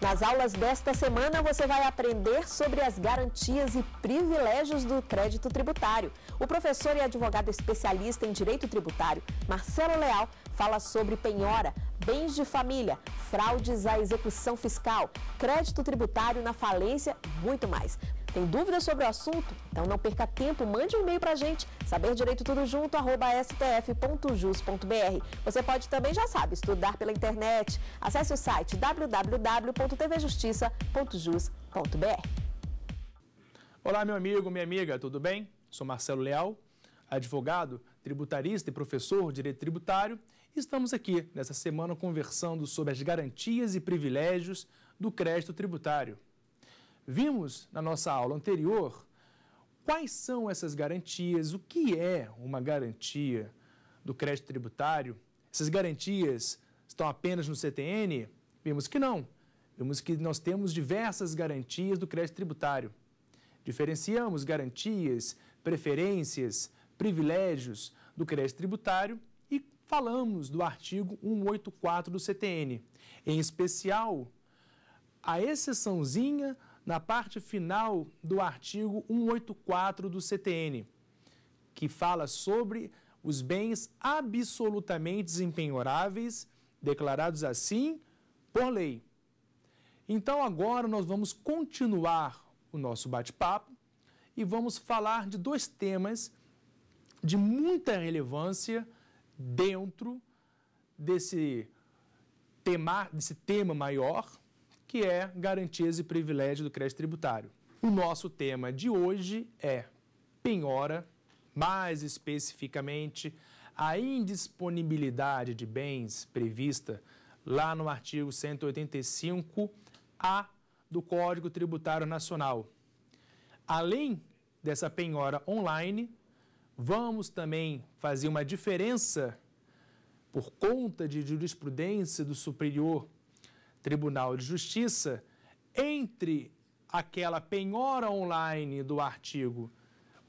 Nas aulas desta semana, você vai aprender sobre as garantias e privilégios do crédito tributário. O professor e advogado especialista em direito tributário, Marcelo Leal, fala sobre penhora, bens de família, fraudes à execução fiscal, crédito tributário na falência, muito mais. Tem dúvidas sobre o assunto? Então não perca tempo, mande um e-mail para a gente, saberdireitotudojunto@stf.jus.br. Você pode também, já sabe, estudar pela internet. Acesse o site www.tvjustiça.jus.br. Olá, meu amigo, minha amiga, tudo bem? Sou Marcelo Leal, advogado, tributarista e professor de direito tributário. Estamos aqui nessa semana conversando sobre as garantias e privilégios do crédito tributário. Vimos na nossa aula anterior quais são essas garantias, o que é uma garantia do crédito tributário. Essas garantias estão apenas no CTN? Vimos que não. Vimos que nós temos diversas garantias do crédito tributário. Diferenciamos garantias, preferências, privilégios do crédito tributário e falamos do artigo 184 do CTN, em especial a exceçãozinha na parte final do artigo 184 do CTN, que fala sobre os bens absolutamente empenhoráveis declarados assim por lei. Então agora nós vamos continuar o nosso bate-papo e vamos falar de dois temas de muita relevância dentro desse tema, desse tema maior, que é Garantias e Privilégios do Crédito Tributário. O nosso tema de hoje é penhora, mais especificamente a indisponibilidade de bens prevista lá no artigo 185-A do Código Tributário Nacional. Além dessa penhora online, vamos também fazer uma diferença por conta de jurisprudência do Superior Tribunal de Justiça entre aquela penhora online do artigo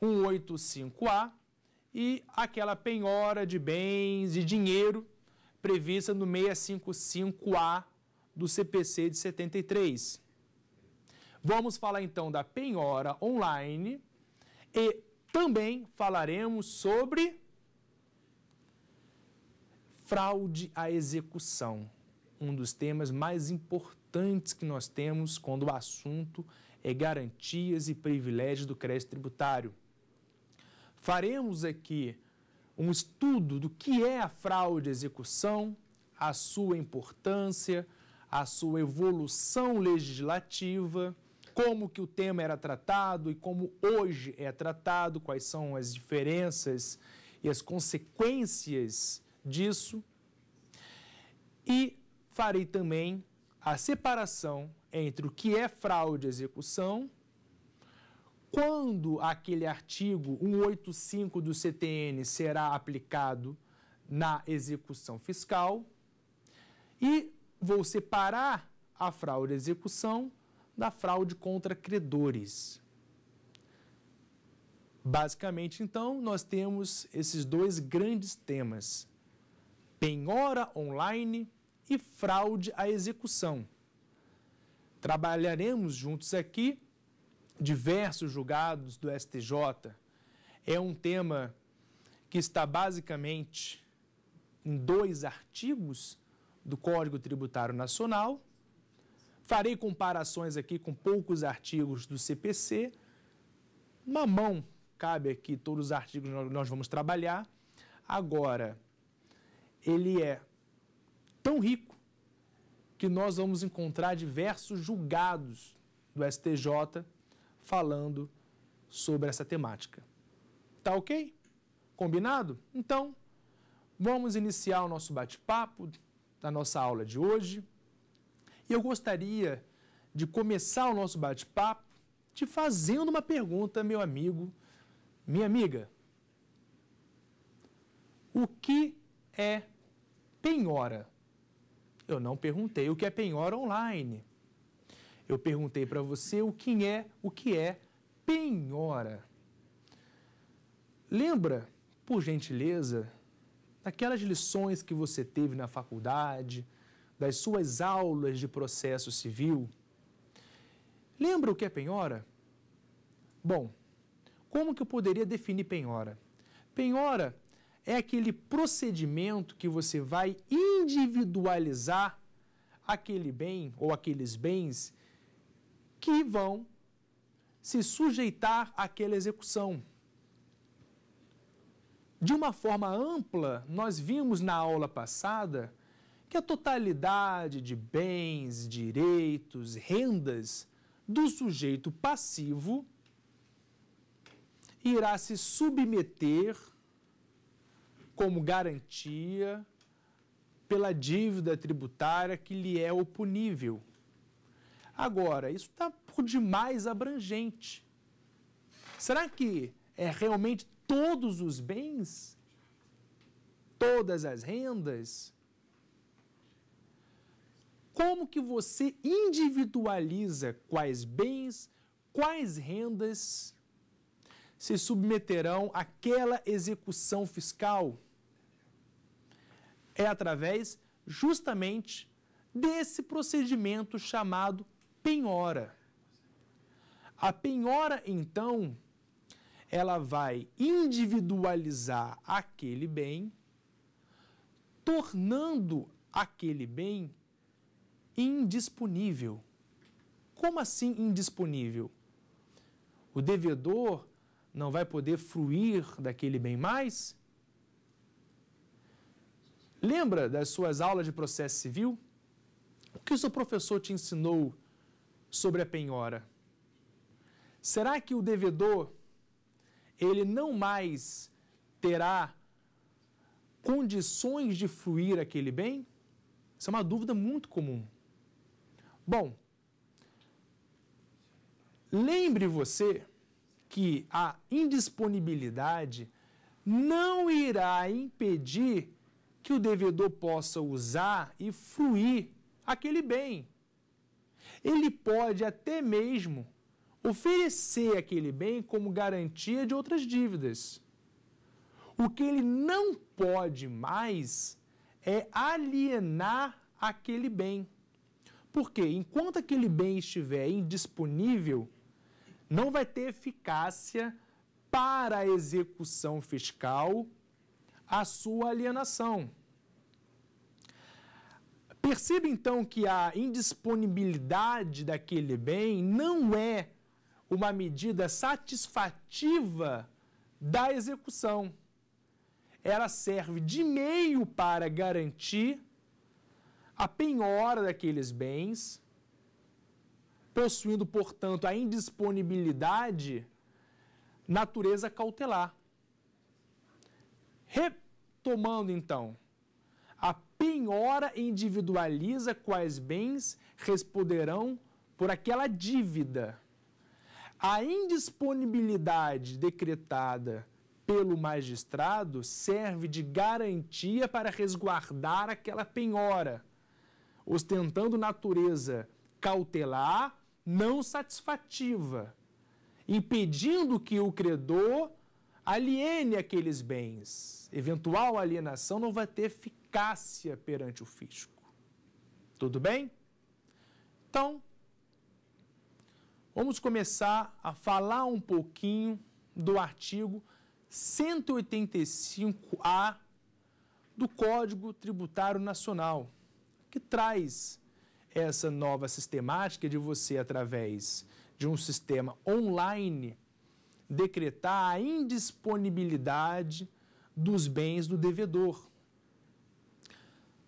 185A e aquela penhora de bens e dinheiro prevista no 655A do CPC de 73. Vamos falar então da penhora online e também falaremos sobre fraude à execução um dos temas mais importantes que nós temos quando o assunto é garantias e privilégios do crédito tributário. Faremos aqui um estudo do que é a fraude à execução, a sua importância, a sua evolução legislativa, como que o tema era tratado e como hoje é tratado, quais são as diferenças e as consequências disso. E farei também a separação entre o que é fraude execução, quando aquele artigo 185 do CTN será aplicado na execução fiscal, e vou separar a fraude execução da fraude contra credores. Basicamente, então, nós temos esses dois grandes temas: penhora online e fraude à execução. Trabalharemos juntos aqui diversos julgados do STJ. É um tema que está basicamente em dois artigos do Código Tributário Nacional. Farei comparações aqui com poucos artigos do CPC. Uma mão cabe aqui todos os artigos que nós vamos trabalhar. Agora, ele é tão rico que nós vamos encontrar diversos julgados do STJ falando sobre essa temática. Tá ok? Combinado? Então, vamos iniciar o nosso bate-papo da nossa aula de hoje. E eu gostaria de começar o nosso bate-papo te fazendo uma pergunta, meu amigo, minha amiga. O que é penhora? Eu não perguntei o que é penhora online. Eu perguntei para você o que é, o que é penhora. Lembra, por gentileza, daquelas lições que você teve na faculdade, das suas aulas de processo civil? Lembra o que é penhora? Bom, como que eu poderia definir penhora? Penhora é aquele procedimento que você vai individualizar aquele bem ou aqueles bens que vão se sujeitar àquela execução. De uma forma ampla, nós vimos na aula passada que a totalidade de bens, direitos, rendas do sujeito passivo irá se submeter como garantia pela dívida tributária que lhe é oponível. Agora, isso está por demais abrangente. Será que é realmente todos os bens? Todas as rendas? Como que você individualiza quais bens, quais rendas se submeterão àquela execução fiscal? É através justamente desse procedimento chamado penhora. A penhora, então, ela vai individualizar aquele bem, tornando aquele bem indisponível. Como assim indisponível? O devedor não vai poder fruir daquele bem mais? Lembra das suas aulas de processo civil? O que o seu professor te ensinou sobre a penhora? Será que o devedor ele não mais terá condições de fruir aquele bem? Isso é uma dúvida muito comum. Bom, lembre você que a indisponibilidade não irá impedir que o devedor possa usar e fruir aquele bem. Ele pode até mesmo oferecer aquele bem como garantia de outras dívidas. O que ele não pode mais é alienar aquele bem. Porque enquanto aquele bem estiver indisponível, não vai ter eficácia para a execução fiscal a sua alienação. Perceba então que a indisponibilidade daquele bem não é uma medida satisfativa da execução. Ela serve de meio para garantir a penhora daqueles bens possuindo, portanto, a indisponibilidade, natureza cautelar. Retomando, então, a penhora individualiza quais bens responderão por aquela dívida. A indisponibilidade decretada pelo magistrado serve de garantia para resguardar aquela penhora, ostentando natureza cautelar não satisfativa, impedindo que o credor aliene aqueles bens. Eventual alienação não vai ter eficácia perante o fisco. Tudo bem? Então, vamos começar a falar um pouquinho do artigo 185A do Código Tributário Nacional, que traz essa nova sistemática de você, através de um sistema online, decretar a indisponibilidade dos bens do devedor.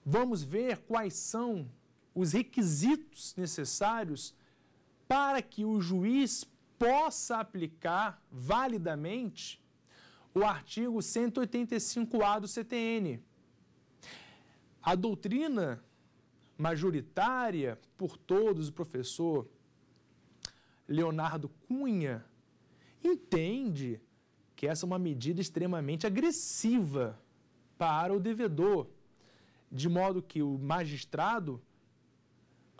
Vamos ver quais são os requisitos necessários para que o juiz possa aplicar validamente o artigo 185A do CTN. A doutrina majoritária por todos, o professor Leonardo Cunha, entende que essa é uma medida extremamente agressiva para o devedor, de modo que o magistrado,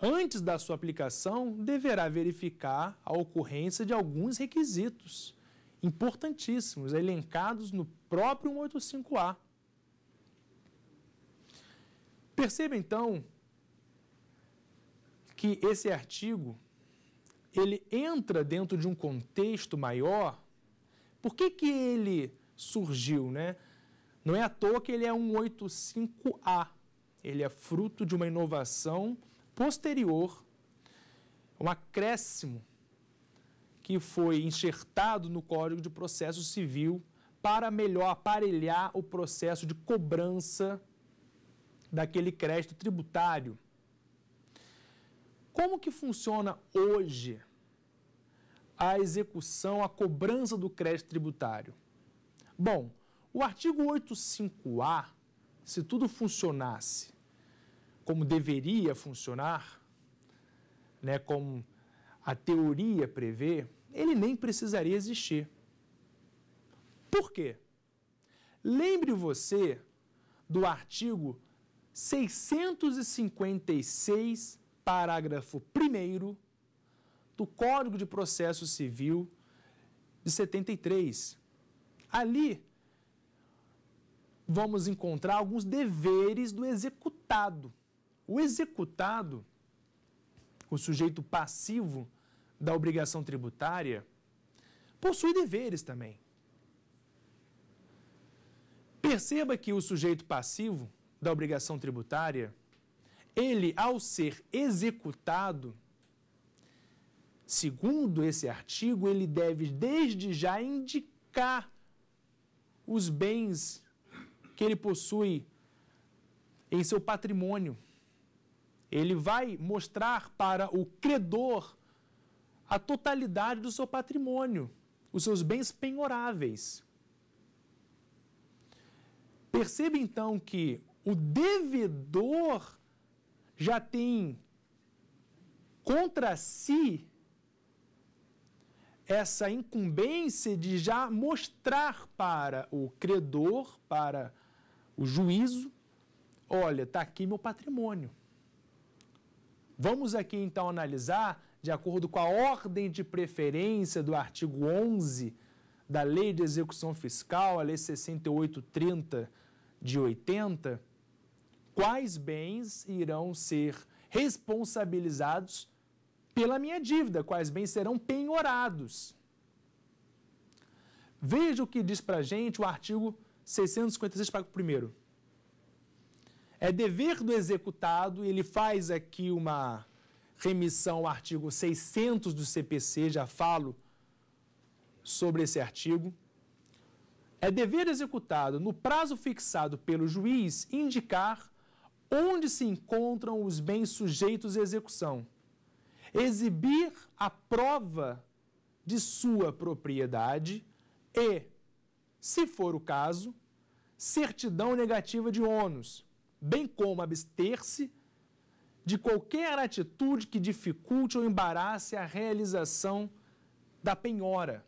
antes da sua aplicação, deverá verificar a ocorrência de alguns requisitos importantíssimos, elencados no próprio 185A. Perceba então que esse artigo ele entra dentro de um contexto maior. Por que, que ele surgiu, né? Não é à toa que ele é um 85A. Ele é fruto de uma inovação posterior, um acréscimo que foi enxertado no Código de Processo Civil para melhor aparelhar o processo de cobrança daquele crédito tributário como que funciona hoje a execução, a cobrança do crédito tributário? Bom, o artigo 85A, se tudo funcionasse como deveria funcionar, né, como a teoria prevê, ele nem precisaria existir. Por quê? Lembre você do artigo 656 parágrafo 1 do Código de Processo Civil de 73. Ali vamos encontrar alguns deveres do executado. O executado, o sujeito passivo da obrigação tributária, possui deveres também. Perceba que o sujeito passivo da obrigação tributária ele, ao ser executado, segundo esse artigo, ele deve desde já indicar os bens que ele possui em seu patrimônio. Ele vai mostrar para o credor a totalidade do seu patrimônio, os seus bens penhoráveis. Perceba então que o devedor já tem contra si essa incumbência de já mostrar para o credor, para o juízo, olha, está aqui meu patrimônio. Vamos aqui então analisar, de acordo com a ordem de preferência do artigo 11 da Lei de Execução Fiscal, a Lei 6830 de 80, quais bens irão ser responsabilizados pela minha dívida, quais bens serão penhorados. Veja o que diz para gente o artigo 656, parágrafo 1. É dever do executado, ele faz aqui uma remissão ao artigo 600 do CPC, já falo sobre esse artigo. É dever executado, no prazo fixado pelo juiz, indicar onde se encontram os bens sujeitos à execução, exibir a prova de sua propriedade e, se for o caso, certidão negativa de ônus, bem como abster-se de qualquer atitude que dificulte ou embarace a realização da penhora.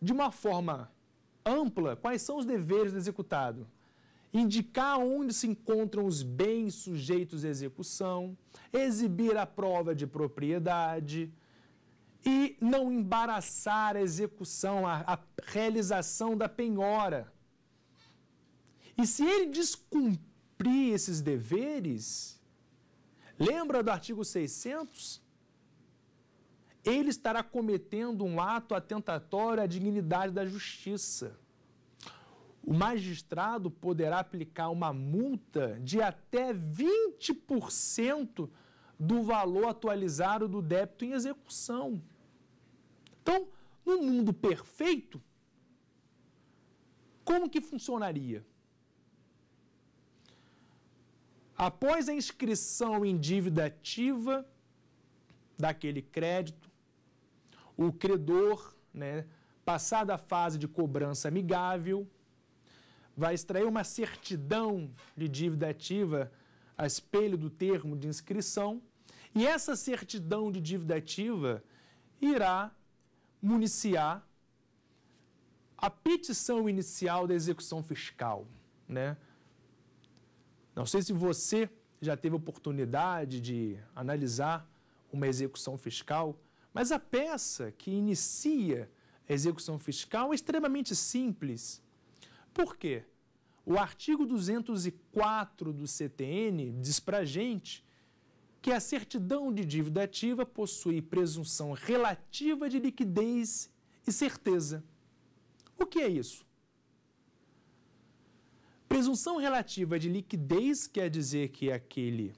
De uma forma ampla, quais são os deveres do executado? indicar onde se encontram os bens sujeitos à execução, exibir a prova de propriedade e não embaraçar a execução, a, a realização da penhora. E se ele descumprir esses deveres, lembra do artigo 600? Ele estará cometendo um ato atentatório à dignidade da justiça o magistrado poderá aplicar uma multa de até 20% do valor atualizado do débito em execução. Então, no mundo perfeito, como que funcionaria? Após a inscrição em dívida ativa daquele crédito, o credor, né, passada a fase de cobrança amigável, vai extrair uma certidão de dívida ativa a espelho do termo de inscrição, e essa certidão de dívida ativa irá municiar a petição inicial da execução fiscal, né? Não sei se você já teve oportunidade de analisar uma execução fiscal, mas a peça que inicia a execução fiscal é extremamente simples por quê? O artigo 204 do CTN diz para gente que a certidão de dívida ativa possui presunção relativa de liquidez e certeza. O que é isso? Presunção relativa de liquidez quer dizer que aquele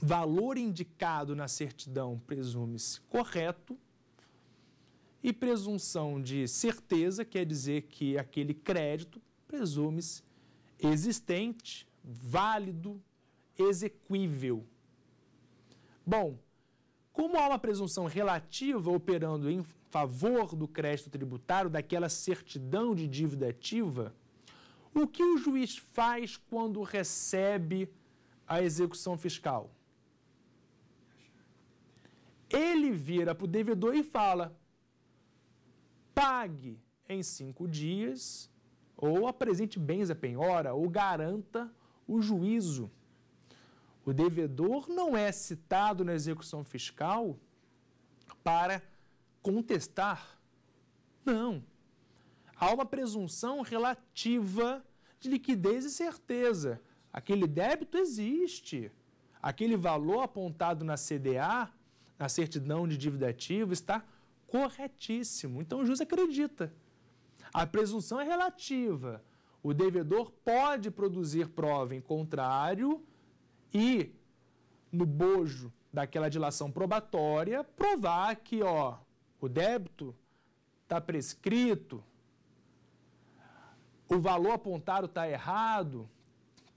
valor indicado na certidão presume-se correto, e presunção de certeza quer dizer que aquele crédito presume-se existente, válido, exequível. Bom, como há uma presunção relativa operando em favor do crédito tributário, daquela certidão de dívida ativa, o que o juiz faz quando recebe a execução fiscal? Ele vira para o devedor e fala: pague em cinco dias ou apresente bens à penhora, ou garanta o juízo. O devedor não é citado na execução fiscal para contestar. Não. Há uma presunção relativa de liquidez e certeza. Aquele débito existe. Aquele valor apontado na CDA, na certidão de dívida ativa, está corretíssimo. Então o juiz acredita. A presunção é relativa. O devedor pode produzir prova em contrário e, no bojo daquela dilação probatória, provar que ó, o débito está prescrito, o valor apontado está errado,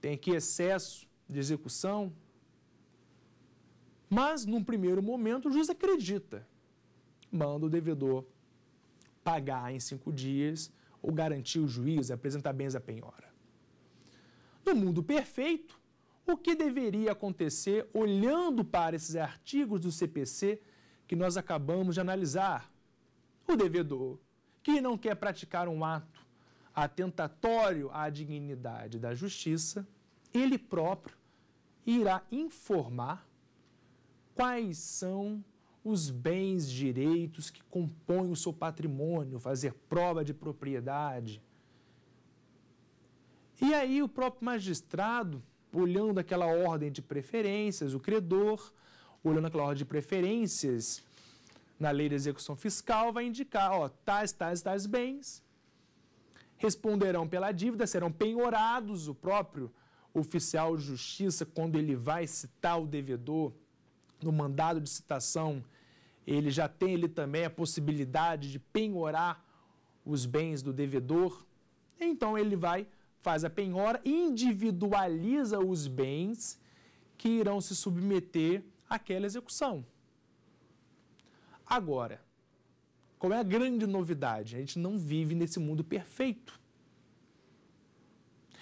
tem aqui excesso de execução. Mas, num primeiro momento, o juiz acredita, manda o devedor pagar em cinco dias ou garantir o juízo, apresentar bens à penhora. No mundo perfeito, o que deveria acontecer olhando para esses artigos do CPC que nós acabamos de analisar? O devedor, que não quer praticar um ato atentatório à dignidade da justiça, ele próprio irá informar quais são os bens, direitos que compõem o seu patrimônio, fazer prova de propriedade. E aí o próprio magistrado, olhando aquela ordem de preferências, o credor, olhando aquela ordem de preferências na lei de execução fiscal, vai indicar, ó, tais, tais, tais bens responderão pela dívida, serão penhorados, o próprio oficial de justiça, quando ele vai citar o devedor no mandado de citação ele já tem ele também a possibilidade de penhorar os bens do devedor. Então ele vai, faz a penhora, individualiza os bens que irão se submeter àquela execução. Agora, qual é a grande novidade? A gente não vive nesse mundo perfeito.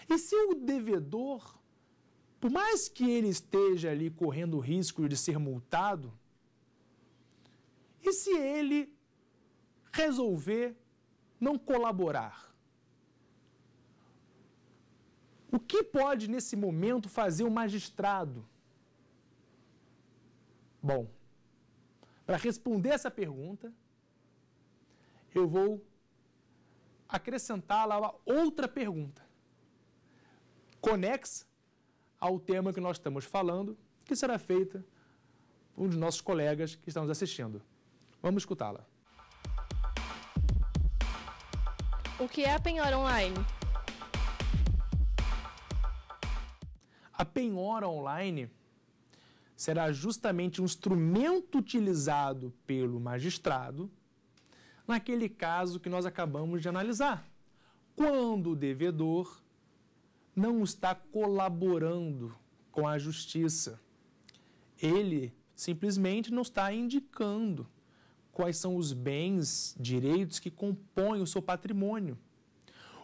E se o devedor, por mais que ele esteja ali correndo o risco de ser multado, e se ele resolver não colaborar? O que pode, nesse momento, fazer o magistrado? Bom, para responder essa pergunta, eu vou acrescentá-la a outra pergunta, conexa ao tema que nós estamos falando, que será feita por um de nossos colegas que estão nos assistindo. Vamos escutá-la. O que é a penhora online? A penhora online será justamente um instrumento utilizado pelo magistrado naquele caso que nós acabamos de analisar, quando o devedor não está colaborando com a justiça. Ele simplesmente não está indicando quais são os bens, direitos que compõem o seu patrimônio.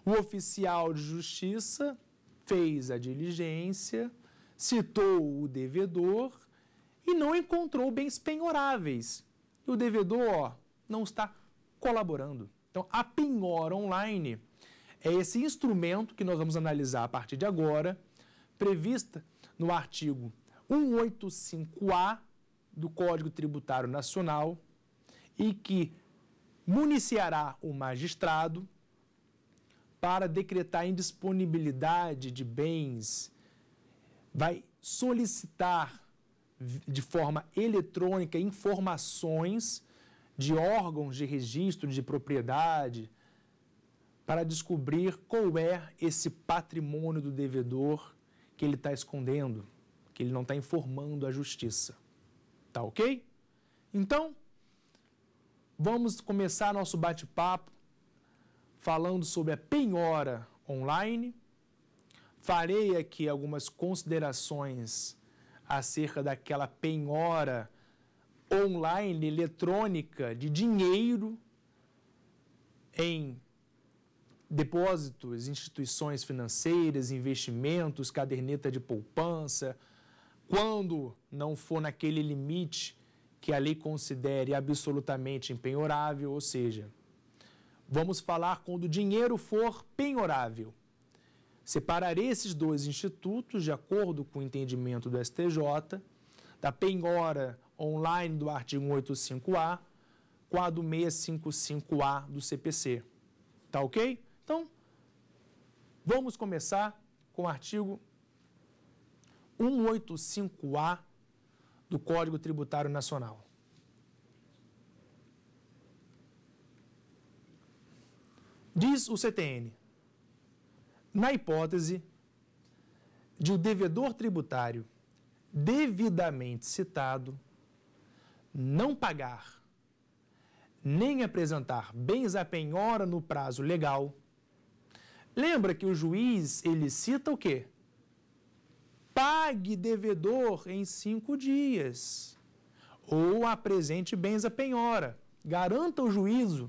O oficial de justiça fez a diligência, citou o devedor e não encontrou bens penhoráveis. E o devedor ó, não está colaborando. Então, a penhora online é esse instrumento que nós vamos analisar a partir de agora, prevista no artigo 185A do Código Tributário Nacional, e que municiará o magistrado para decretar indisponibilidade de bens, vai solicitar de forma eletrônica informações de órgãos de registro de propriedade para descobrir qual é esse patrimônio do devedor que ele está escondendo, que ele não está informando à justiça. Tá ok? Então, Vamos começar nosso bate-papo falando sobre a penhora online. Farei aqui algumas considerações acerca daquela penhora online eletrônica de dinheiro em depósitos, instituições financeiras, investimentos, caderneta de poupança, quando não for naquele limite que a lei considere absolutamente empenhorável, ou seja, vamos falar quando o dinheiro for penhorável. Separarei esses dois institutos, de acordo com o entendimento do STJ, da penhora online do artigo 185A com a do 655A do CPC. Tá ok? Então, vamos começar com o artigo 185A do Código Tributário Nacional. Diz o CTN: na hipótese de o devedor tributário devidamente citado não pagar nem apresentar bens à penhora no prazo legal. Lembra que o juiz ele cita o quê? pague devedor em cinco dias, ou apresente bens à penhora, garanta o juízo.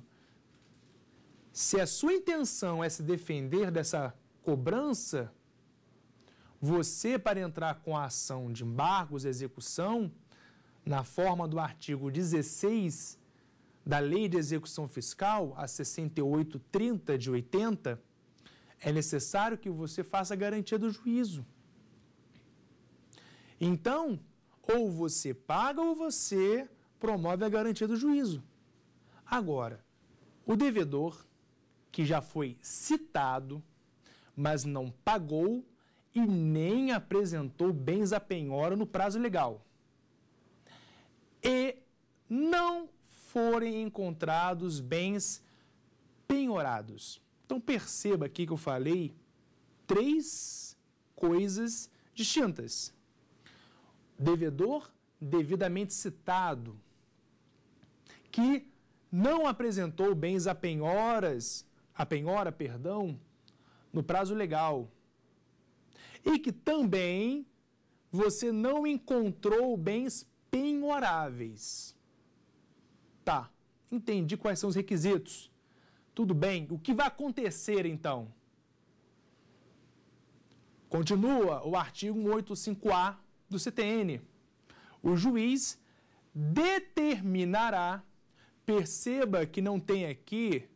Se a sua intenção é se defender dessa cobrança, você, para entrar com a ação de embargos e execução, na forma do artigo 16 da Lei de Execução Fiscal, a 6830 de 80, é necessário que você faça a garantia do juízo. Então, ou você paga ou você promove a garantia do juízo. Agora, o devedor que já foi citado, mas não pagou e nem apresentou bens à penhora no prazo legal, e não forem encontrados bens penhorados. Então perceba aqui que eu falei três coisas distintas devedor devidamente citado, que não apresentou bens a penhoras, a penhora, perdão, no prazo legal. E que também você não encontrou bens penhoráveis. Tá, entendi quais são os requisitos. Tudo bem, o que vai acontecer então? Continua o artigo 185A do CTN. O juiz determinará, perceba que não tem aqui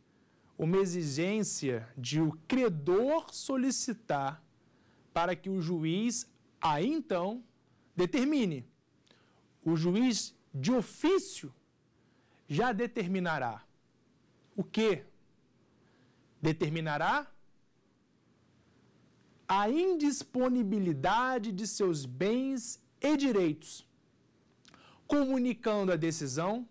uma exigência de o credor solicitar para que o juiz, aí então, determine. O juiz, de ofício, já determinará. O que? Determinará a indisponibilidade de seus bens e direitos, comunicando a decisão,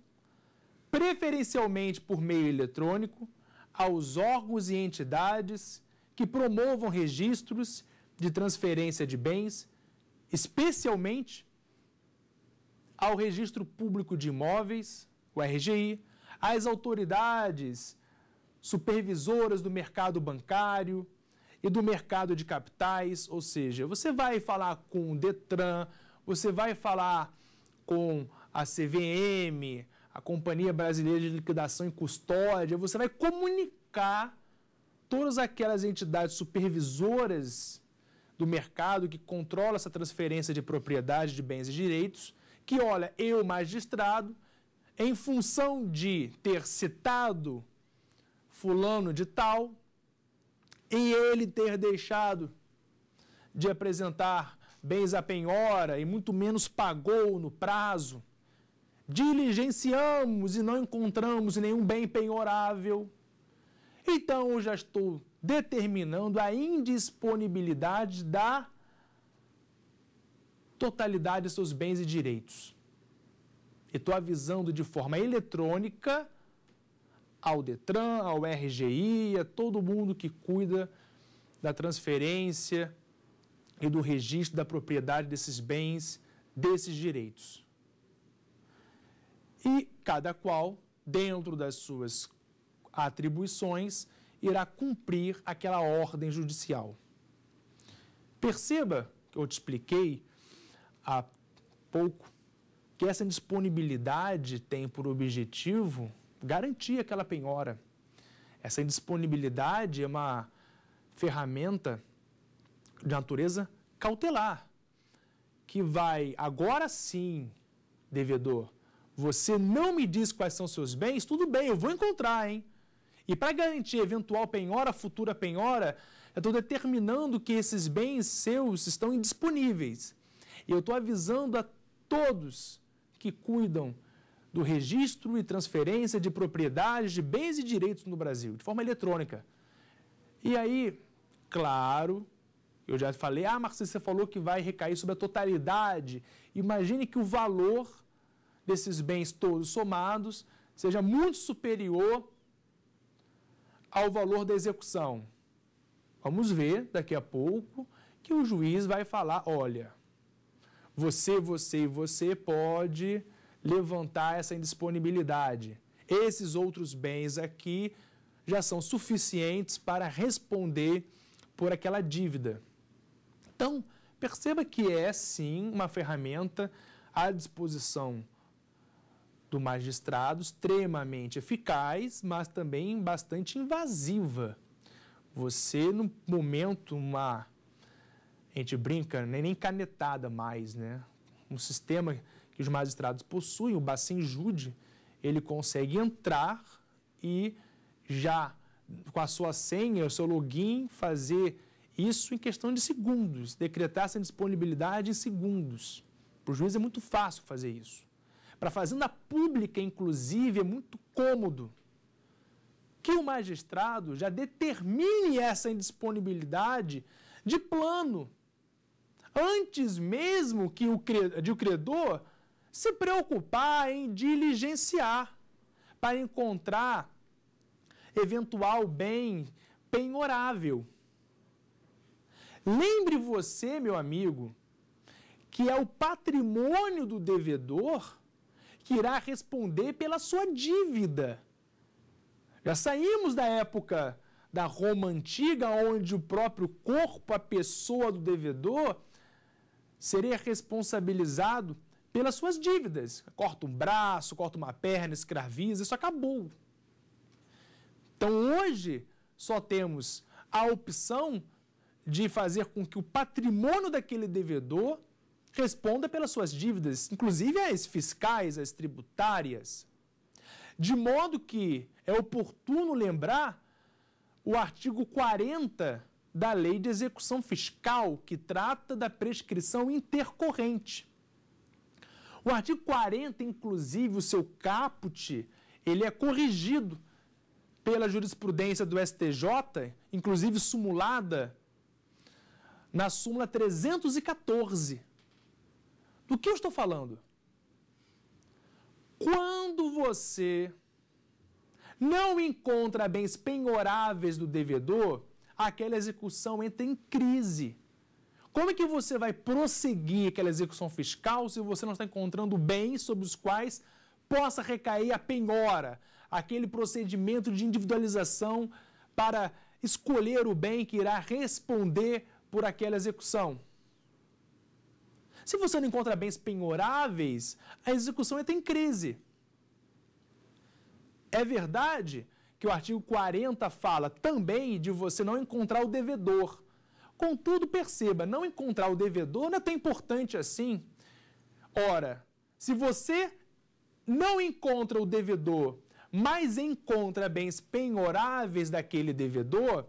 preferencialmente por meio eletrônico, aos órgãos e entidades que promovam registros de transferência de bens, especialmente ao Registro Público de Imóveis, o RGI, às autoridades supervisoras do mercado bancário, e do mercado de capitais, ou seja, você vai falar com o Detran, você vai falar com a CVM, a Companhia Brasileira de Liquidação e Custódia, você vai comunicar todas aquelas entidades supervisoras do mercado que controla essa transferência de propriedade de bens e direitos, que olha, eu magistrado, em função de ter citado fulano de tal, e ele ter deixado de apresentar bens à penhora e muito menos pagou no prazo, diligenciamos e não encontramos nenhum bem penhorável, então eu já estou determinando a indisponibilidade da totalidade de seus bens e direitos. E estou avisando de forma eletrônica ao Detran, ao RGI, a todo mundo que cuida da transferência e do registro da propriedade desses bens, desses direitos. E cada qual, dentro das suas atribuições, irá cumprir aquela ordem judicial. Perceba que eu te expliquei há pouco que essa disponibilidade tem por objetivo garantir aquela penhora. Essa indisponibilidade é uma ferramenta de natureza cautelar, que vai, agora sim, devedor, você não me diz quais são seus bens, tudo bem, eu vou encontrar, hein? E para garantir eventual penhora, futura penhora, eu estou determinando que esses bens seus estão indisponíveis. E eu estou avisando a todos que cuidam do registro e transferência de propriedades, de bens e direitos no Brasil, de forma eletrônica. E aí, claro, eu já falei, ah, Marcelo, você falou que vai recair sobre a totalidade. Imagine que o valor desses bens todos somados seja muito superior ao valor da execução. Vamos ver daqui a pouco que o juiz vai falar: olha, você, você e você pode levantar essa indisponibilidade. Esses outros bens aqui já são suficientes para responder por aquela dívida. Então, perceba que é sim uma ferramenta à disposição do magistrado, extremamente eficaz, mas também bastante invasiva. Você, no momento, uma. A gente brinca, nem canetada mais, né? Um sistema que os magistrados possuem, o Bacen Jude, ele consegue entrar e já com a sua senha, o seu login, fazer isso em questão de segundos, decretar essa disponibilidade em segundos. Para o juiz é muito fácil fazer isso. Para a fazenda pública, inclusive, é muito cômodo que o magistrado já determine essa indisponibilidade de plano, antes mesmo que o, de o credor se preocupar em diligenciar para encontrar eventual bem penhorável. Lembre você, meu amigo, que é o patrimônio do devedor que irá responder pela sua dívida. Já saímos da época da Roma antiga, onde o próprio corpo, a pessoa do devedor, seria responsabilizado pelas suas dívidas. Corta um braço, corta uma perna, escraviza, isso acabou. Então hoje só temos a opção de fazer com que o patrimônio daquele devedor responda pelas suas dívidas, inclusive as fiscais, as tributárias. De modo que é oportuno lembrar o artigo 40 da Lei de Execução Fiscal, que trata da prescrição intercorrente. O artigo 40, inclusive, o seu caput, ele é corrigido pela jurisprudência do STJ, inclusive sumulada na súmula 314. Do que eu estou falando? Quando você não encontra bens penhoráveis do devedor, aquela execução entra em crise. Como é que você vai prosseguir aquela execução fiscal se você não está encontrando bens sobre os quais possa recair a penhora, aquele procedimento de individualização para escolher o bem que irá responder por aquela execução? Se você não encontra bens penhoráveis, a execução entra em crise. É verdade que o artigo 40 fala também de você não encontrar o devedor. Contudo, perceba, não encontrar o devedor não é tão importante assim. Ora, se você não encontra o devedor, mas encontra bens penhoráveis daquele devedor,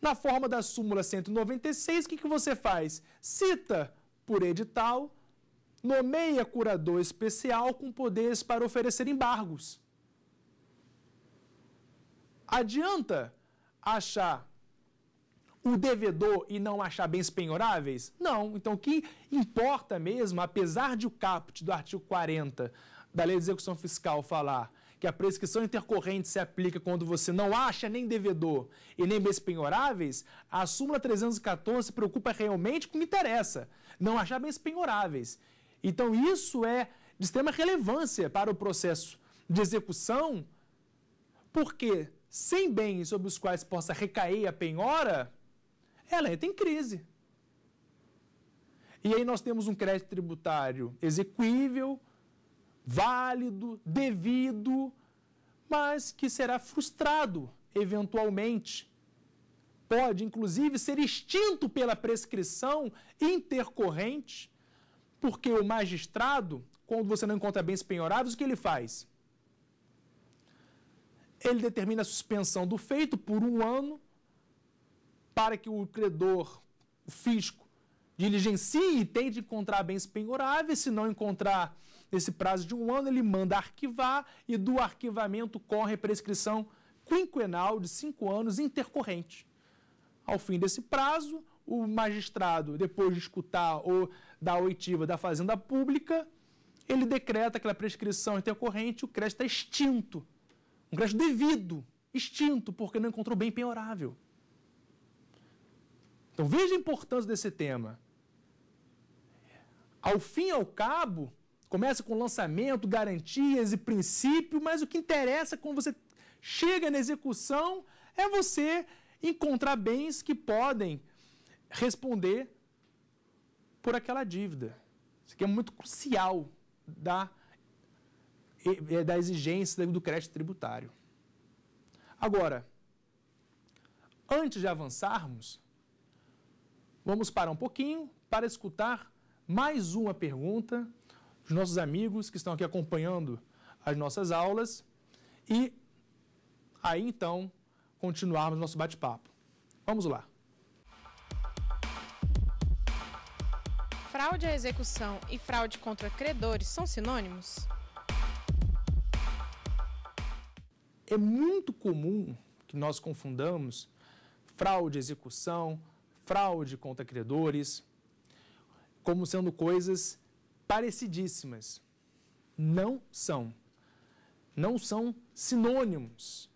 na forma da súmula 196, o que, que você faz? Cita por edital, nomeia curador especial com poderes para oferecer embargos. Adianta achar o devedor e não achar bens penhoráveis? Não. Então, o que importa mesmo, apesar de o caput do artigo 40 da Lei de Execução Fiscal falar que a prescrição intercorrente se aplica quando você não acha nem devedor e nem bens penhoráveis, a súmula 314 se preocupa realmente com o que interessa, não achar bens penhoráveis. Então, isso é de extrema relevância para o processo de execução, porque sem bens sobre os quais possa recair a penhora, ela entra em crise. E aí nós temos um crédito tributário exequível, válido, devido, mas que será frustrado eventualmente. Pode, inclusive, ser extinto pela prescrição intercorrente, porque o magistrado, quando você não encontra bens penhoráveis, o que ele faz? Ele determina a suspensão do feito por um ano para que o credor, o fisco, diligencie e tente encontrar bens penhoráveis, se não encontrar nesse prazo de um ano, ele manda arquivar e do arquivamento corre a prescrição quinquenal de cinco anos intercorrente. Ao fim desse prazo, o magistrado, depois de escutar ou da oitiva da Fazenda Pública, ele decreta aquela prescrição intercorrente, o crédito está extinto. Um crédito devido, extinto, porque não encontrou bem penhorável. Então veja a importância desse tema. Ao fim e ao cabo, começa com lançamento, garantias e princípio, mas o que interessa quando você chega na execução é você encontrar bens que podem responder por aquela dívida. Isso aqui é muito crucial da, da exigência do crédito tributário. Agora, antes de avançarmos, Vamos parar um pouquinho para escutar mais uma pergunta dos nossos amigos que estão aqui acompanhando as nossas aulas e aí então continuarmos nosso bate-papo. Vamos lá. Fraude à execução e fraude contra credores são sinônimos? É muito comum que nós confundamos fraude à execução, fraude contra credores, como sendo coisas parecidíssimas. Não são. Não são sinônimos.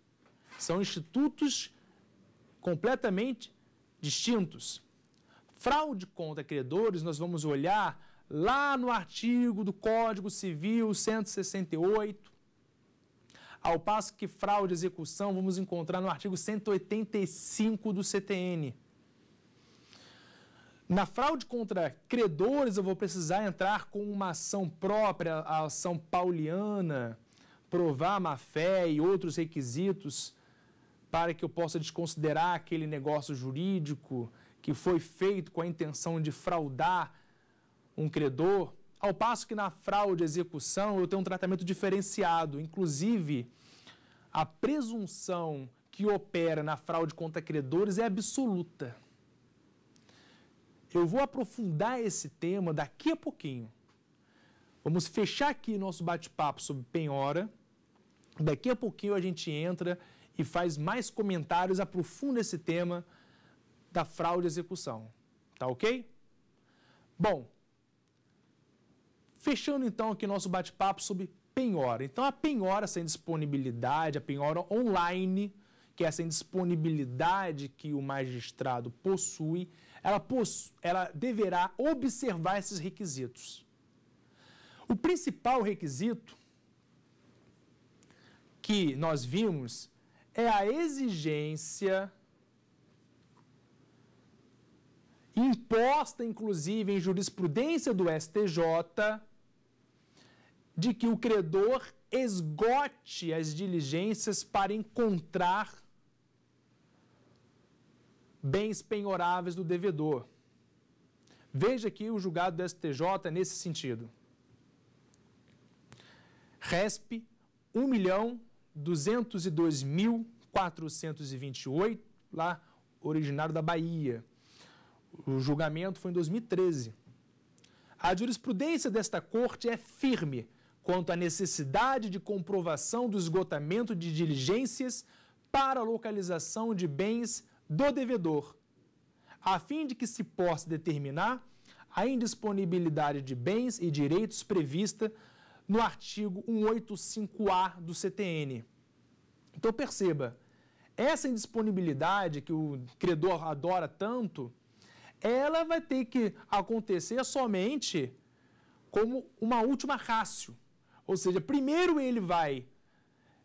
São institutos completamente distintos. Fraude contra credores, nós vamos olhar lá no artigo do Código Civil 168, ao passo que fraude e execução vamos encontrar no artigo 185 do CTN. Na fraude contra credores, eu vou precisar entrar com uma ação própria, a ação pauliana, provar má-fé e outros requisitos para que eu possa desconsiderar aquele negócio jurídico que foi feito com a intenção de fraudar um credor. Ao passo que na fraude e execução eu tenho um tratamento diferenciado, inclusive a presunção que opera na fraude contra credores é absoluta. Eu vou aprofundar esse tema daqui a pouquinho. Vamos fechar aqui nosso bate-papo sobre penhora. Daqui a pouquinho a gente entra e faz mais comentários, aprofunda esse tema da fraude e execução. Tá ok? Bom, fechando então aqui nosso bate-papo sobre penhora. Então, a penhora sem disponibilidade, a penhora online, que é essa indisponibilidade que o magistrado possui, ela, ela deverá observar esses requisitos. O principal requisito que nós vimos é a exigência imposta, inclusive, em jurisprudência do STJ, de que o credor esgote as diligências para encontrar bens penhoráveis do devedor. Veja aqui o julgado do STJ nesse sentido. RESP 1.202.428, lá originário da Bahia. O julgamento foi em 2013. A jurisprudência desta corte é firme quanto à necessidade de comprovação do esgotamento de diligências para localização de bens do devedor, a fim de que se possa determinar a indisponibilidade de bens e direitos prevista no artigo 185A do CTN. Então perceba, essa indisponibilidade que o credor adora tanto, ela vai ter que acontecer somente como uma última rácio. Ou seja, primeiro ele vai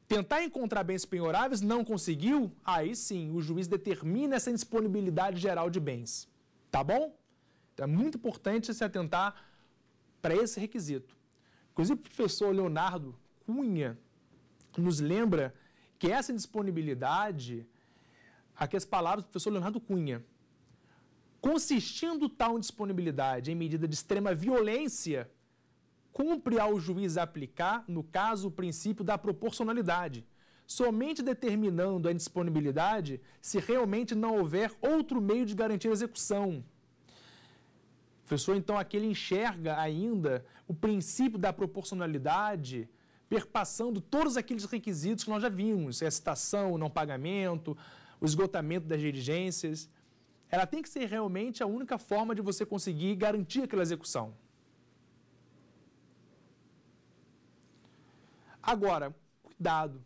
Tentar encontrar bens penhoráveis, não conseguiu? Aí sim, o juiz determina essa indisponibilidade geral de bens. Tá bom? Então é muito importante se atentar para esse requisito. Inclusive, o professor Leonardo Cunha nos lembra que essa indisponibilidade, aqui as palavras do professor Leonardo Cunha, consistindo tal indisponibilidade em medida de extrema violência, cumpre ao juiz aplicar, no caso, o princípio da proporcionalidade, somente determinando a indisponibilidade se realmente não houver outro meio de garantir a execução. O professor, então, aqui ele enxerga ainda o princípio da proporcionalidade perpassando todos aqueles requisitos que nós já vimos, a é citação o não pagamento, o esgotamento das diligências. Ela tem que ser realmente a única forma de você conseguir garantir aquela execução. Agora, cuidado.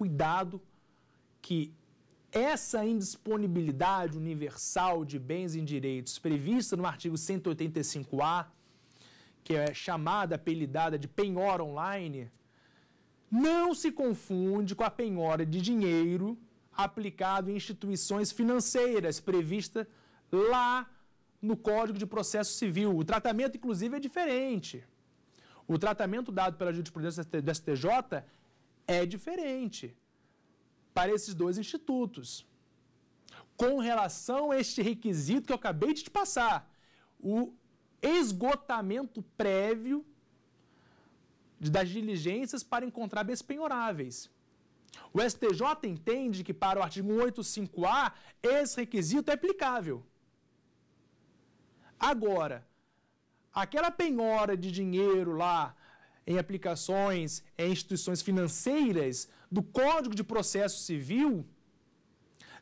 Cuidado que essa indisponibilidade universal de bens e direitos prevista no artigo 185-A, que é chamada, apelidada de penhora online, não se confunde com a penhora de dinheiro aplicado em instituições financeiras prevista lá no Código de Processo Civil. O tratamento, inclusive, é diferente. O tratamento dado pela jurisprudência do STJ é diferente para esses dois institutos. Com relação a este requisito que eu acabei de te passar, o esgotamento prévio das diligências para encontrar despenhoráveis. O STJ entende que para o artigo 185A esse requisito é aplicável. Agora, aquela penhora de dinheiro lá em aplicações, em instituições financeiras do Código de Processo Civil,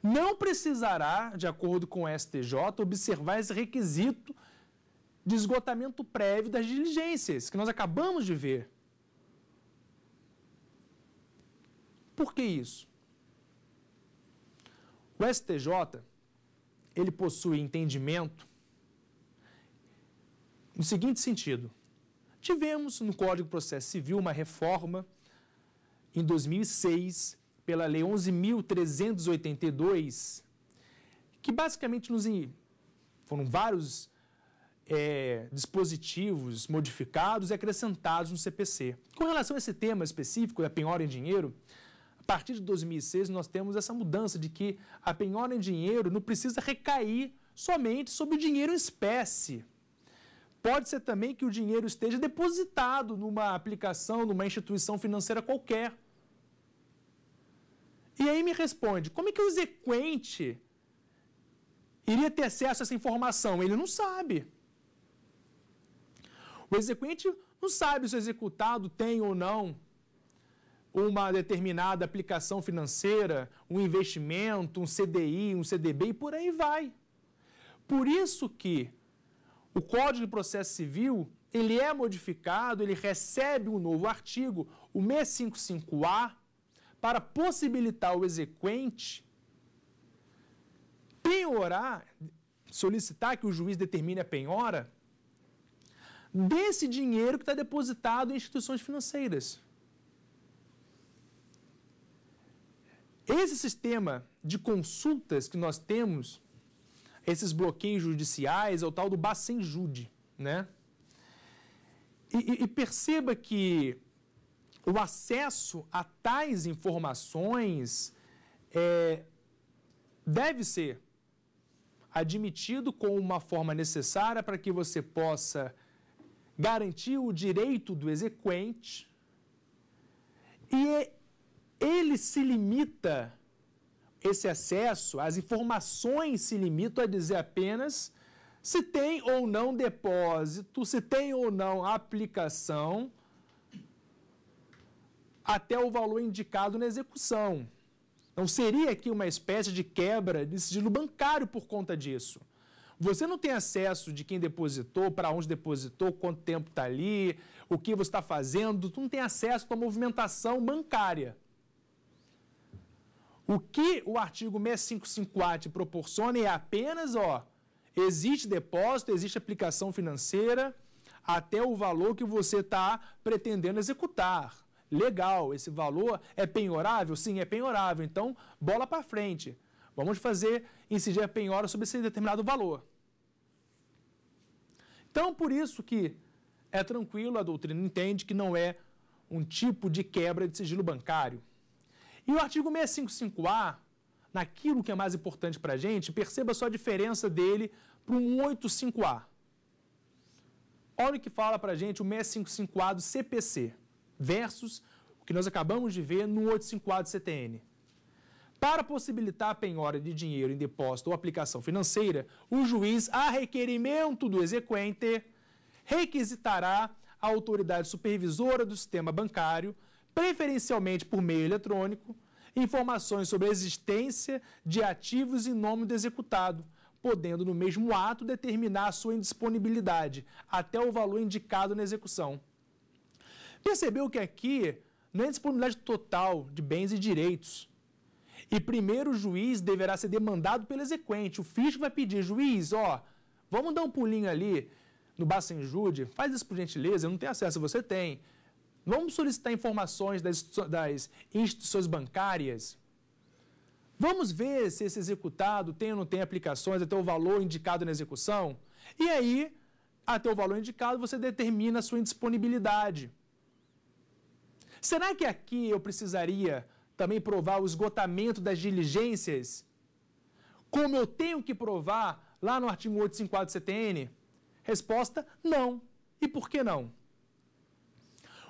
não precisará, de acordo com o STJ, observar esse requisito de esgotamento prévio das diligências, que nós acabamos de ver. Por que isso? O STJ, ele possui entendimento no seguinte sentido: tivemos no Código de Processo Civil uma reforma em 2006 pela Lei 11.382, que basicamente nos. Foram vários é, dispositivos modificados e acrescentados no CPC. Com relação a esse tema específico da penhora em dinheiro, a partir de 2006 nós temos essa mudança de que a penhora em dinheiro não precisa recair somente sobre o dinheiro em espécie, Pode ser também que o dinheiro esteja depositado numa aplicação, numa instituição financeira qualquer. E aí me responde: como é que o exequente iria ter acesso a essa informação? Ele não sabe. O exequente não sabe se o executado tem ou não uma determinada aplicação financeira, um investimento, um CDI, um CDB e por aí vai. Por isso que o Código de Processo Civil, ele é modificado, ele recebe um novo artigo, o 655A, para possibilitar o exequente penhorar, solicitar que o juiz determine a penhora desse dinheiro que está depositado em instituições financeiras. Esse sistema de consultas que nós temos esses bloqueios judiciais, é o tal do Bacenjude, né? E, e, perceba que o acesso a tais informações é, deve ser admitido como uma forma necessária para que você possa garantir o direito do exequente e ele se limita esse acesso, as informações se limitam a dizer apenas se tem ou não depósito, se tem ou não aplicação, até o valor indicado na execução. Então, seria aqui uma espécie de quebra de sigilo bancário por conta disso. Você não tem acesso de quem depositou, para onde depositou, quanto tempo está ali, o que você está fazendo, Você não tem acesso à movimentação bancária. O que o artigo 655A te proporciona é apenas, ó, existe depósito, existe aplicação financeira até o valor que você está pretendendo executar. Legal, esse valor é penhorável? Sim, é penhorável. Então, bola para frente. Vamos fazer incidir a penhora sobre esse determinado valor. Então, por isso que é tranquilo, a doutrina entende que não é um tipo de quebra de sigilo bancário. E o artigo 655A, naquilo que é mais importante para a gente, perceba só a diferença dele para um 85A. Olha o que fala para a gente o 655A do CPC versus o que nós acabamos de ver no 854 do CTN. Para possibilitar a penhora de dinheiro em depósito ou aplicação financeira, o juiz, a requerimento do exequente, requisitará a autoridade supervisora do sistema bancário preferencialmente por meio eletrônico, informações sobre a existência de ativos e nome do executado, podendo no mesmo ato determinar a sua indisponibilidade até o valor indicado na execução. Percebeu que aqui não é disponibilidade total de bens e direitos. E primeiro o juiz deverá ser demandado pelo exequente. O fisco vai pedir, juiz, ó, vamos dar um pulinho ali no Bacenjude, faz isso por gentileza, eu não tenho acesso, você tem. Vamos solicitar informações das, das instituições bancárias? Vamos ver se esse executado tem ou não tem aplicações até o valor indicado na execução? E aí, até o valor indicado, você determina a sua indisponibilidade. Será que aqui eu precisaria também provar o esgotamento das diligências? Como eu tenho que provar lá no artigo 854 do CTN? Resposta: não. E por que não?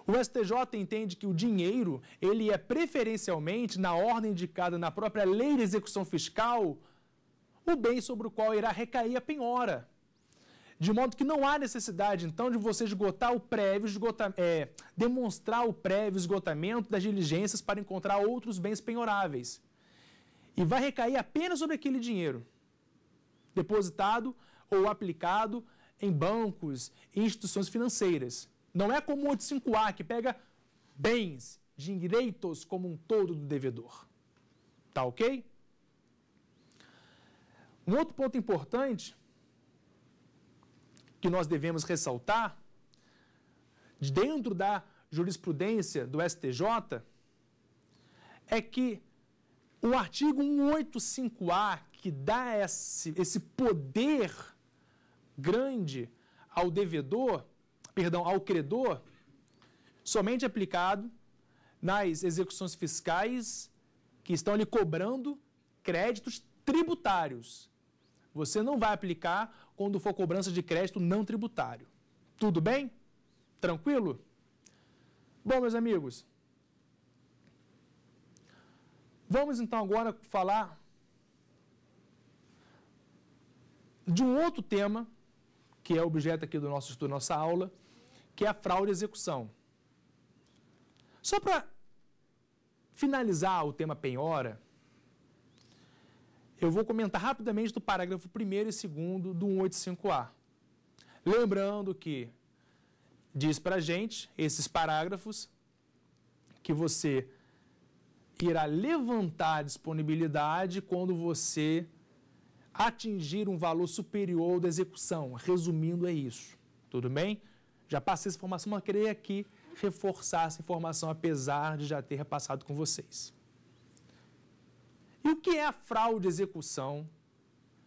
O STJ entende que o dinheiro, ele é preferencialmente, na ordem indicada na própria lei de execução fiscal, o bem sobre o qual irá recair a penhora. De modo que não há necessidade, então, de você esgotar o prévio, esgota, é, demonstrar o prévio esgotamento das diligências para encontrar outros bens penhoráveis. E vai recair apenas sobre aquele dinheiro depositado ou aplicado em bancos e instituições financeiras. Não é como o 85A, que pega bens, direitos como um todo do devedor. Tá ok? Um outro ponto importante que nós devemos ressaltar, dentro da jurisprudência do STJ, é que o artigo 185A, que dá esse, esse poder grande ao devedor, perdão, ao credor, somente aplicado nas execuções fiscais que estão lhe cobrando créditos tributários. Você não vai aplicar quando for cobrança de crédito não tributário. Tudo bem? Tranquilo? Bom, meus amigos, vamos então agora falar de um outro tema que é objeto aqui do nosso estudo, nossa aula, que é a fraude à execução. Só para finalizar o tema penhora, eu vou comentar rapidamente do parágrafo 1 e 2 do 185A. Lembrando que diz para a gente, esses parágrafos, que você irá levantar a disponibilidade quando você atingir um valor superior da execução. Resumindo, é isso. Tudo bem? Já passei essa informação, mas queria aqui reforçar essa informação, apesar de já ter repassado com vocês. E o que é a fraude execução?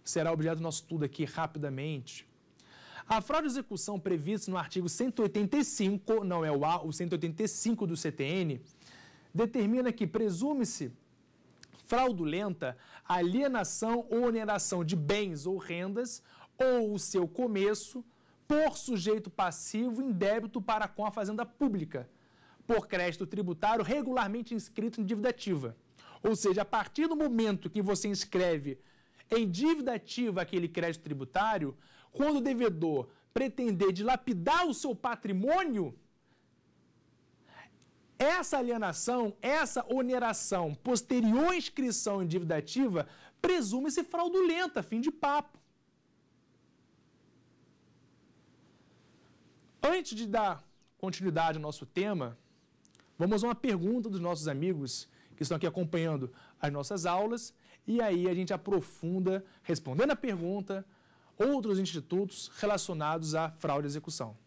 Será objeto do nosso estudo aqui rapidamente. A fraude execução prevista no artigo 185, não é o A, o 185 do CTN, determina que presume-se fraudulenta alienação ou oneração de bens ou rendas ou o seu começo por sujeito passivo em débito para com a fazenda pública, por crédito tributário regularmente inscrito em dívida ativa. Ou seja, a partir do momento que você inscreve em dívida ativa aquele crédito tributário, quando o devedor pretender dilapidar o seu patrimônio, essa alienação, essa oneração posterior à inscrição em dívida ativa, presume-se fraudulenta, fim de papo. Antes de dar continuidade ao nosso tema, vamos a uma pergunta dos nossos amigos que estão aqui acompanhando as nossas aulas e aí a gente aprofunda, respondendo a pergunta, outros institutos relacionados à fraude e execução.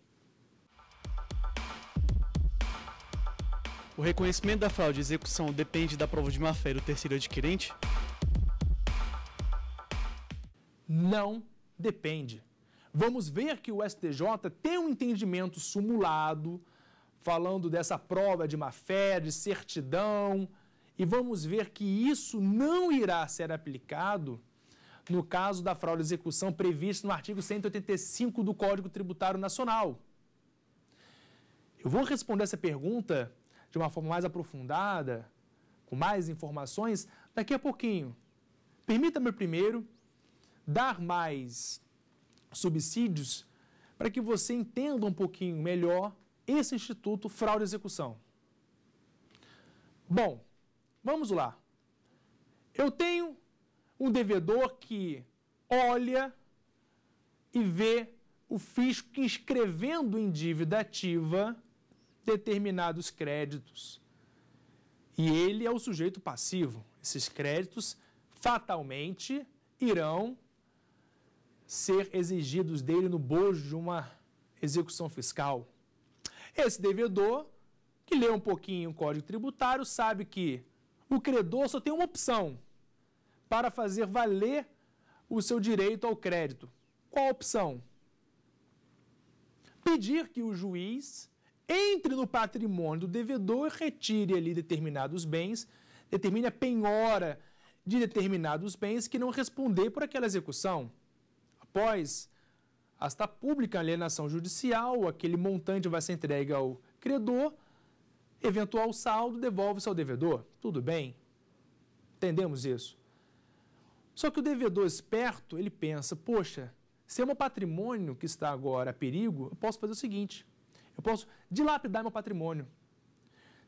O reconhecimento da fraude e execução depende da prova de má-fé do terceiro adquirente? Não depende vamos ver que o STJ tem um entendimento sumulado, falando dessa prova de má-fé, de certidão, e vamos ver que isso não irá ser aplicado no caso da fraude de execução prevista no artigo 185 do Código Tributário Nacional. Eu vou responder essa pergunta de uma forma mais aprofundada, com mais informações, daqui a pouquinho. Permita-me primeiro dar mais subsídios, para que você entenda um pouquinho melhor esse instituto fraude e execução. Bom, vamos lá. Eu tenho um devedor que olha e vê o fisco inscrevendo em dívida ativa determinados créditos. E ele é o sujeito passivo. Esses créditos fatalmente irão ser exigidos dele no bojo de uma execução fiscal. Esse devedor, que lê um pouquinho o Código Tributário, sabe que o credor só tem uma opção para fazer valer o seu direito ao crédito. Qual a opção? Pedir que o juiz entre no patrimônio do devedor e retire ali determinados bens, determine a penhora de determinados bens que não responder por aquela execução após esta pública alienação judicial, aquele montante vai ser entregue ao credor, eventual saldo devolve-se ao devedor. Tudo bem? Entendemos isso. Só que o devedor esperto, ele pensa, poxa, se é meu patrimônio que está agora a perigo, eu posso fazer o seguinte, eu posso dilapidar meu patrimônio.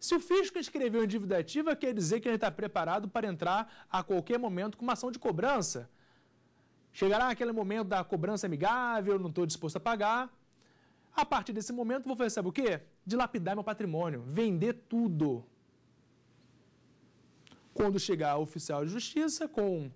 Se o fisco escreveu em dívida ativa, quer dizer que ele está preparado para entrar a qualquer momento com uma ação de cobrança, Chegará aquele momento da cobrança amigável, não estou disposto a pagar. A partir desse momento, vou fazer sabe o quê? Dilapidar meu patrimônio, vender tudo. Quando chegar o oficial de justiça com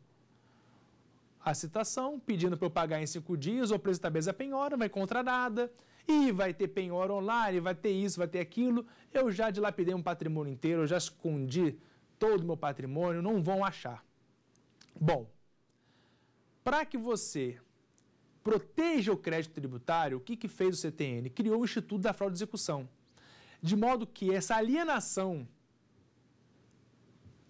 a citação, pedindo para eu pagar em cinco dias, ou preso talvez a penhora, vai encontrar nada, e vai ter penhora online, vai ter isso, vai ter aquilo. Eu já dilapidei um patrimônio inteiro, eu já escondi todo o meu patrimônio, não vão achar. Bom, para que você proteja o crédito tributário, o que, que fez o CTN? Criou o Instituto da Fraude de Execução. De modo que essa alienação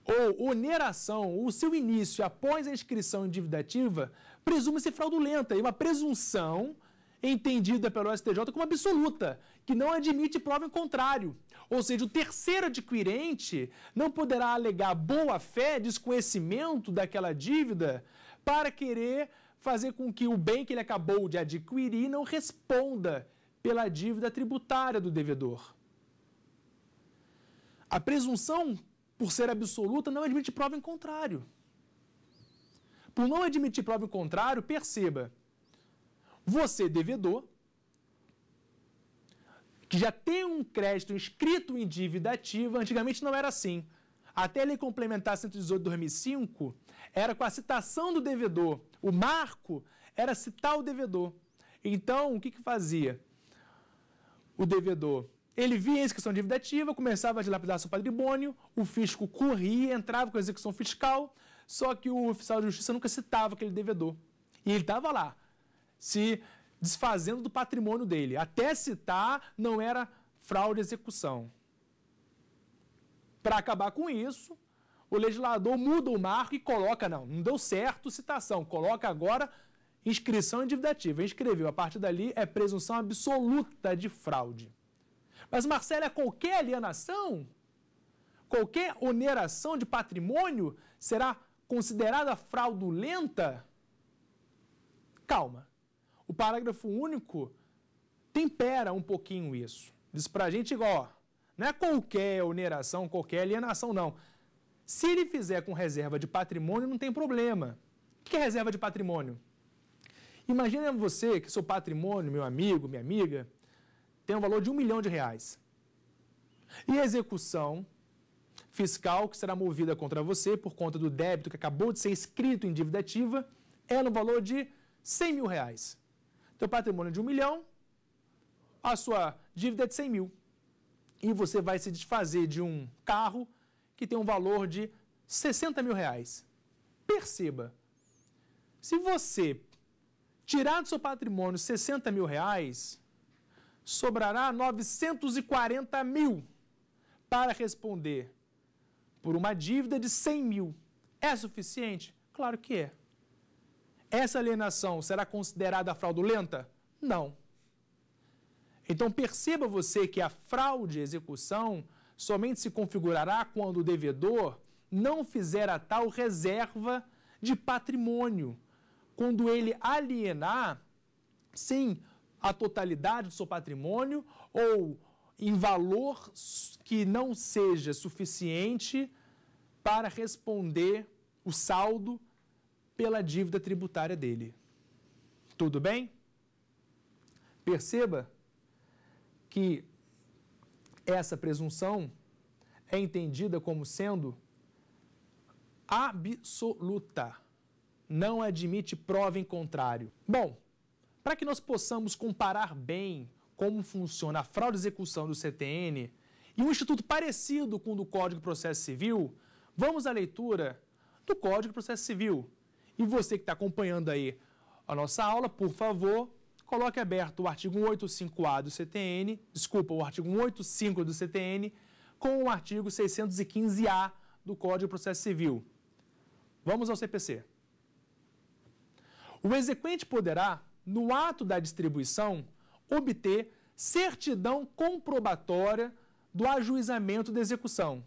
ou oneração, o seu início após a inscrição em dívida ativa, presume-se fraudulenta e uma presunção entendida pelo STJ como absoluta, que não admite prova em contrário. Ou seja, o terceiro adquirente não poderá alegar boa-fé, desconhecimento daquela dívida, para querer fazer com que o bem que ele acabou de adquirir não responda pela dívida tributária do devedor. A presunção, por ser absoluta, não admite prova em contrário. Por não admitir prova em contrário, perceba, você, devedor, que já tem um crédito inscrito em dívida ativa, antigamente não era assim até a lei complementar 118 de 2005, era com a citação do devedor. O marco era citar o devedor. Então, o que, que fazia o devedor? Ele via a inscrição de dívida ativa, começava a dilapidar seu patrimônio, o fisco corria, entrava com a execução fiscal, só que o oficial de justiça nunca citava aquele devedor. E ele estava lá, se desfazendo do patrimônio dele. Até citar, não era fraude à execução. Para acabar com isso, o legislador muda o marco e coloca, não, não deu certo citação, coloca agora inscrição em dívida ativa. Inscreveu, a partir dali é presunção absoluta de fraude. Mas, Marcelo, é qualquer alienação, qualquer oneração de patrimônio será considerada fraudulenta? Calma. O parágrafo único tempera um pouquinho isso. Diz pra gente igual, ó, não é qualquer oneração, qualquer alienação, não. Se ele fizer com reserva de patrimônio, não tem problema. O que é reserva de patrimônio? Imagina você que seu patrimônio, meu amigo, minha amiga, tem um valor de um milhão de reais. E a execução fiscal que será movida contra você por conta do débito que acabou de ser escrito em dívida ativa é no valor de 100 mil reais. Teu patrimônio é de um milhão, a sua dívida é de 100 mil e você vai se desfazer de um carro que tem um valor de 60 mil reais. Perceba, se você tirar do seu patrimônio 60 mil reais, sobrará 940 mil para responder por uma dívida de 100 mil. É suficiente? Claro que é. Essa alienação será considerada fraudulenta? Não. Então perceba você que a fraude execução somente se configurará quando o devedor não fizer a tal reserva de patrimônio, quando ele alienar, sim, a totalidade do seu patrimônio ou em valor que não seja suficiente para responder o saldo pela dívida tributária dele. Tudo bem? Perceba que essa presunção é entendida como sendo absoluta, não admite prova em contrário. Bom, para que nós possamos comparar bem como funciona a fraude execução do CTN e um instituto parecido com o do Código de Processo Civil, vamos à leitura do Código de Processo Civil. E você que está acompanhando aí a nossa aula, por favor, coloque aberto o artigo 185A do CTN, desculpa, o artigo 185 do CTN, com o artigo 615A do Código de Processo Civil. Vamos ao CPC. O exequente poderá, no ato da distribuição, obter certidão comprobatória do ajuizamento da execução,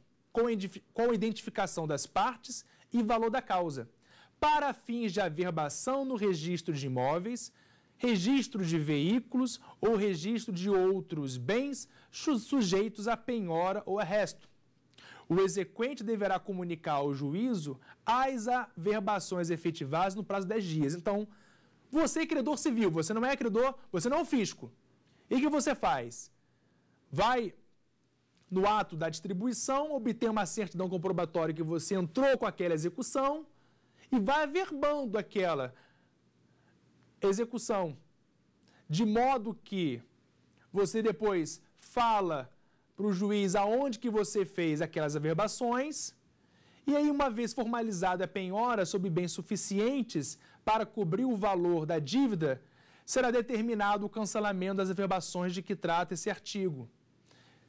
com identificação das partes e valor da causa, para fins de averbação no registro de imóveis registro de veículos ou registro de outros bens sujeitos a penhora ou arresto. O exequente deverá comunicar ao juízo as averbações efetivadas no prazo de 10 dias. Então, você é credor civil, você não é credor, você não é o fisco. E o que você faz? Vai no ato da distribuição, obter uma certidão comprobatória que você entrou com aquela execução e vai averbando aquela execução. De modo que você depois fala para o juiz aonde que você fez aquelas averbações, e aí, uma vez formalizada a penhora sobre bens suficientes para cobrir o valor da dívida, será determinado o cancelamento das averbações de que trata esse artigo,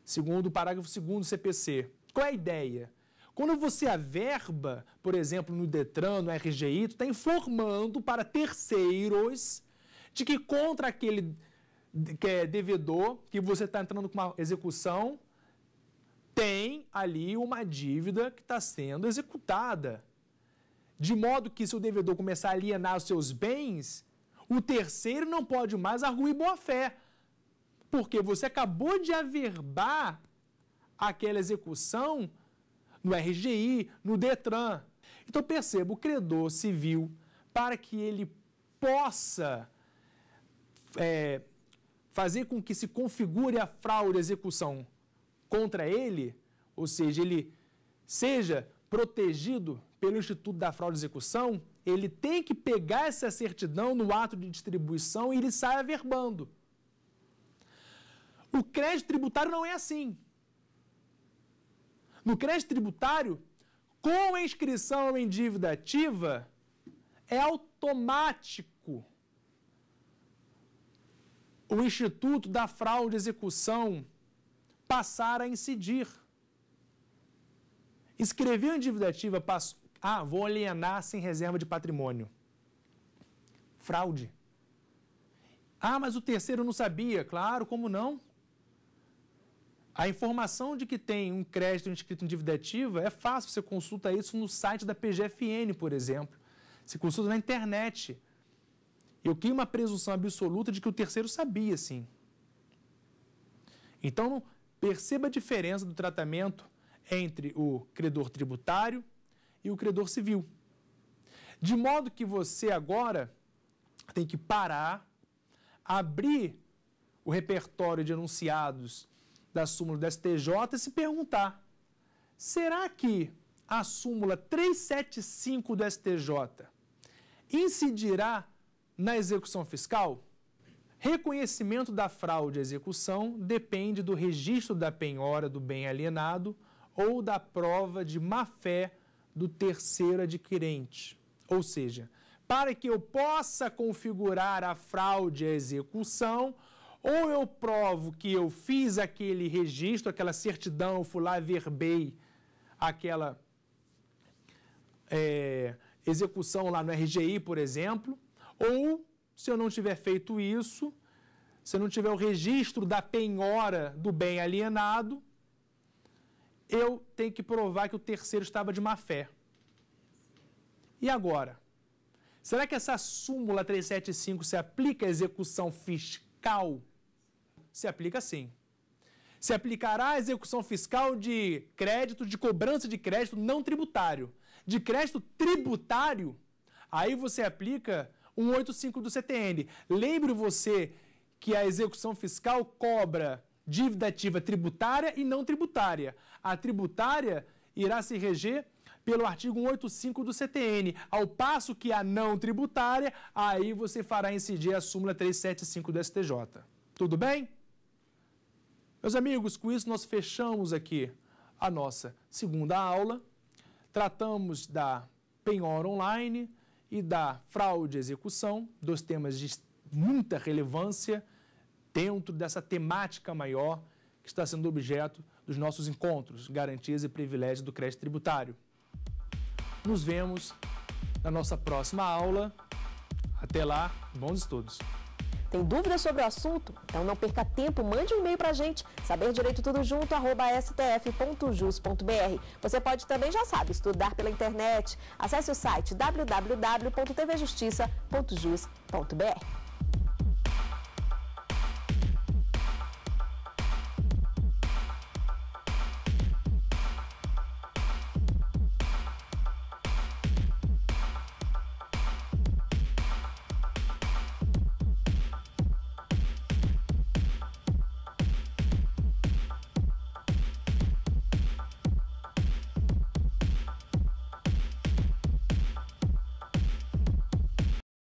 segundo o parágrafo 2 do CPC. Qual é a ideia? Quando você averba, por exemplo, no Detran, no RGI, tu está informando para terceiros de que contra aquele que é devedor que você está entrando com uma execução, tem ali uma dívida que está sendo executada. De modo que, se o devedor começar a alienar os seus bens, o terceiro não pode mais arruir boa-fé. Porque você acabou de averbar aquela execução no RGI, no Detran. Então perceba, o credor civil, para que ele possa é, fazer com que se configure a fraude, e execução contra ele, ou seja, ele seja protegido pelo Instituto da Fraude e Execução, ele tem que pegar essa certidão no ato de distribuição e ele sai averbando. O crédito tributário não é assim. No crédito tributário, com a inscrição em dívida ativa, é automático o Instituto da Fraude e Execução passar a incidir. Escreveu em dívida ativa, passo, ah, vou alienar sem reserva de patrimônio. Fraude. Ah, mas o terceiro não sabia. Claro, como não? A informação de que tem um crédito inscrito em dívida ativa é fácil, você consulta isso no site da PGFN, por exemplo. Você consulta na internet. Eu tenho uma presunção absoluta de que o terceiro sabia, sim. Então, perceba a diferença do tratamento entre o credor tributário e o credor civil. De modo que você agora tem que parar, abrir o repertório de enunciados da súmula do STJ e se perguntar: será que a súmula 375 do STJ incidirá na execução fiscal? Reconhecimento da fraude à execução depende do registro da penhora do bem alienado ou da prova de má-fé do terceiro adquirente. Ou seja, para que eu possa configurar a fraude à execução, ou eu provo que eu fiz aquele registro, aquela certidão, fui lá, verbei aquela é, execução lá no RGI, por exemplo, ou se eu não tiver feito isso, se eu não tiver o registro da penhora do bem alienado, eu tenho que provar que o terceiro estava de má fé. E agora? Será que essa súmula 375 se aplica à execução fiscal? fiscal. Se aplica sim. Se aplicará a execução fiscal de crédito, de cobrança de crédito não tributário. De crédito tributário, aí você aplica 185 do CTN. Lembre você que a execução fiscal cobra dívida ativa tributária e não tributária. A tributária irá se reger pelo artigo 185 do CTN, ao passo que a não tributária, aí você fará incidir a súmula 375 do STJ. Tudo bem? Meus amigos, com isso nós fechamos aqui a nossa segunda aula. Tratamos da penhora online e da fraude e execução, dois temas de muita relevância dentro dessa temática maior que está sendo objeto dos nossos encontros, garantias e privilégios do crédito tributário. Nos vemos na nossa próxima aula. Até lá, bons estudos. Tem dúvidas sobre o assunto? Então não perca tempo, mande um e-mail para a gente, tudo saberdireitotudojunto@stf.jus.br. Você pode também, já sabe, estudar pela internet. Acesse o site www.tvjustiça.jus.br.